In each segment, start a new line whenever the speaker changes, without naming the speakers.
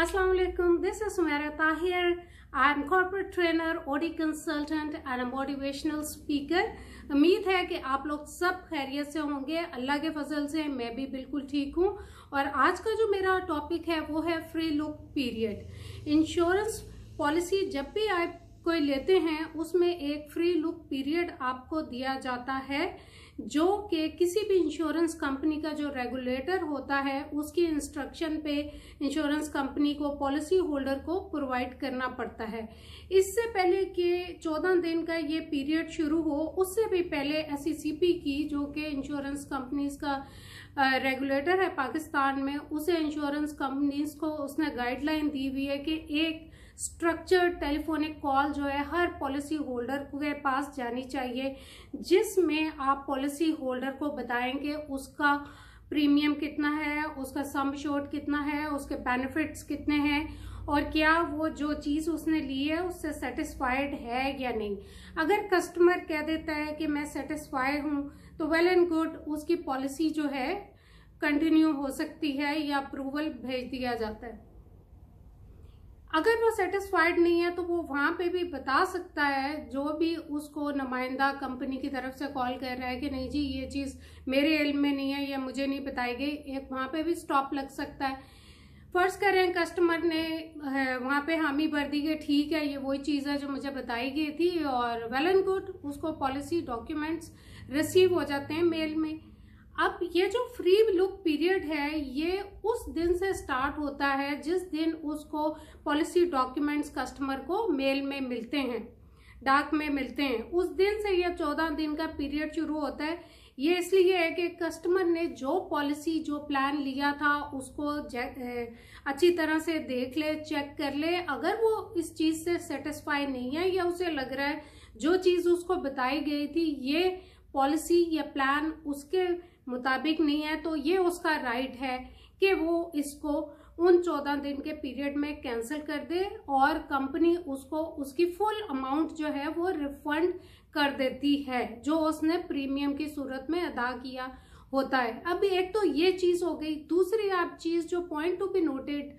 Assalamu alaikum. This is Sumaira Tahir. I'm corporate trainer, OD consultant and a motivational speaker. उम्मीद है कि आप लोग सब खैरियत से होंगे अल्लाह के फजल से मैं भी बिल्कुल ठीक हूँ और आज का जो मेरा टॉपिक है वो है free look period insurance policy जब भी आप कोई लेते हैं उसमें एक फ्री लुक पीरियड आपको दिया जाता है जो कि किसी भी इंश्योरेंस कंपनी का जो रेगुलेटर होता है उसकी इंस्ट्रक्शन पे इंश्योरेंस कंपनी को पॉलिसी होल्डर को प्रोवाइड करना पड़ता है इससे पहले कि 14 दिन का ये पीरियड शुरू हो उससे भी पहले एस e की जो कि इंश्योरेंस कंपनीज का रेगुलेटर है पाकिस्तान में उसे इंश्योरेंस कंपनीज को उसने गाइडलाइन दी हुई है कि एक स्ट्रक्चर टेलीफोनिक कॉल जो है हर पॉलिसी होल्डर के पास जानी चाहिए जिसमें आप पॉलिसी होल्डर को बताएंगे उसका प्रीमियम कितना है उसका सम शोट कितना है उसके बेनिफिट्स कितने हैं और क्या वो जो चीज़ उसने ली है उससे सेटिस्फाइड है या नहीं अगर कस्टमर कह देता है कि मैं सेटिस्फाई हूँ तो वेल एंड गुड उसकी पॉलिसी जो है कंटिन्यू हो सकती है या अप्रूवल भेज दिया जाता है अगर वो सेटिस्फाइड नहीं है तो वो वहाँ पे भी बता सकता है जो भी उसको नुमाइंदा कंपनी की तरफ से कॉल कर रहा है कि नहीं जी ये चीज़ मेरे इल्म में नहीं है या मुझे नहीं बताई गई एक वहाँ पे भी स्टॉप लग सकता है फ़र्ज करें कस्टमर ने वहाँ पे हामी भर दी कि ठीक है ये वही चीज़ है जो मुझे बताई गई थी और वेल एंड गुड उसको पॉलिसी डॉक्यूमेंट्स रिसीव हो जाते हैं मेल में अब ये जो फ्री लुक पीरियड है ये उस दिन से स्टार्ट होता है जिस दिन उसको पॉलिसी डॉक्यूमेंट्स कस्टमर को मेल में मिलते हैं डाक में मिलते हैं उस दिन से यह चौदह दिन का पीरियड शुरू होता है ये इसलिए है कि कस्टमर ने जो पॉलिसी जो प्लान लिया था उसको अच्छी तरह से देख ले चेक कर ले अगर वो इस चीज़ से सेटिस्फाई नहीं है या उसे लग रहा है जो चीज़ उसको बताई गई थी ये पॉलिसी या प्लान उसके मुताबिक नहीं है तो ये उसका राइट है कि वो इसको उन चौदह दिन के पीरियड में कैंसिल कर दे और कंपनी उसको उसकी फुल अमाउंट जो है वो रिफंड कर देती है जो उसने प्रीमियम की सूरत में अदा किया होता है अब एक तो ये चीज़ हो गई दूसरी आप चीज़ जो पॉइंट टू बी नोटेड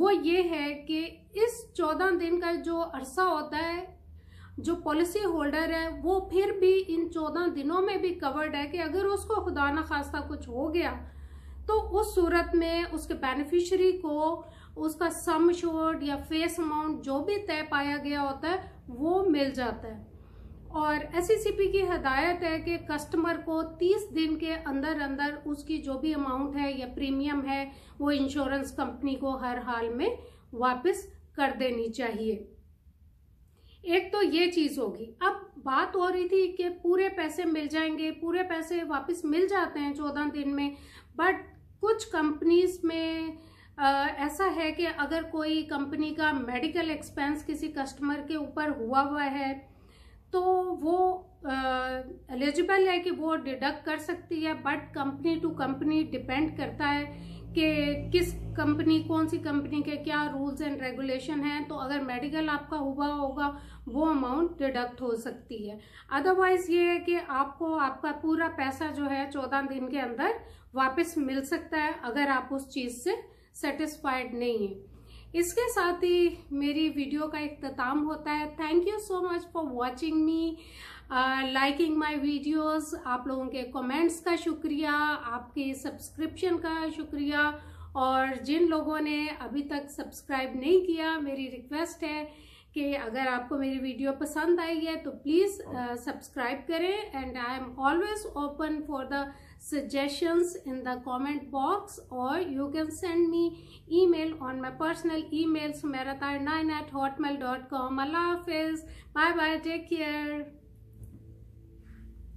वो ये है कि इस चौदह दिन का जो अरसा होता है जो पॉलिसी होल्डर है वो फिर भी इन चौदह दिनों में भी कवर्ड है कि अगर उसको खुदा न खास्ता कुछ हो गया तो उस सूरत में उसके बेनिफिशरी को उसका सम शोर्ड या फेस अमाउंट जो भी तय पाया गया होता है वो मिल जाता है और एस e की हदायत है कि कस्टमर को 30 दिन के अंदर अंदर उसकी जो भी अमाउंट है या प्रीमियम है वो इंश्योरेंस कंपनी को हर हाल में वापस कर देनी चाहिए एक तो ये चीज होगी अब बात हो रही थी कि पूरे पैसे मिल जाएंगे पूरे पैसे वापस मिल जाते हैं चौदह दिन में बट कुछ कंपनीज में आ, ऐसा है कि अगर कोई कंपनी का मेडिकल एक्सपेंस किसी कस्टमर के ऊपर हुआ हुआ है तो वो एलिजिबल है कि वो डिडक्ट कर सकती है but company to company depend करता है कि किस कंपनी कौन सी कंपनी के क्या रूल्स एंड रेगुलेशन हैं तो अगर मेडिकल आपका हुआ होगा वो अमाउंट डिडक्ट हो सकती है अदरवाइज ये है कि आपको आपका पूरा पैसा जो है चौदह दिन के अंदर वापस मिल सकता है अगर आप उस चीज़ से सेटिस्फाइड नहीं है इसके साथ ही मेरी वीडियो का इख्ताम होता है thank you so much for watching me liking my videos आप लोगों के कमेंट्स का शुक्रिया आपके सब्सक्रिप्शन का शुक्रिया और जिन लोगों ने अभी तक सब्सक्राइब नहीं किया मेरी रिक्वेस्ट है कि अगर आपको मेरी वीडियो पसंद आई है तो प्लीज़ सब्सक्राइब uh, हाँ। करें and I am always open for the suggestions in the comment box और you can send me email on my personal e emails मेरा तार nine eight hotmail dot com अल्लाह हाफिज़ bye bye take care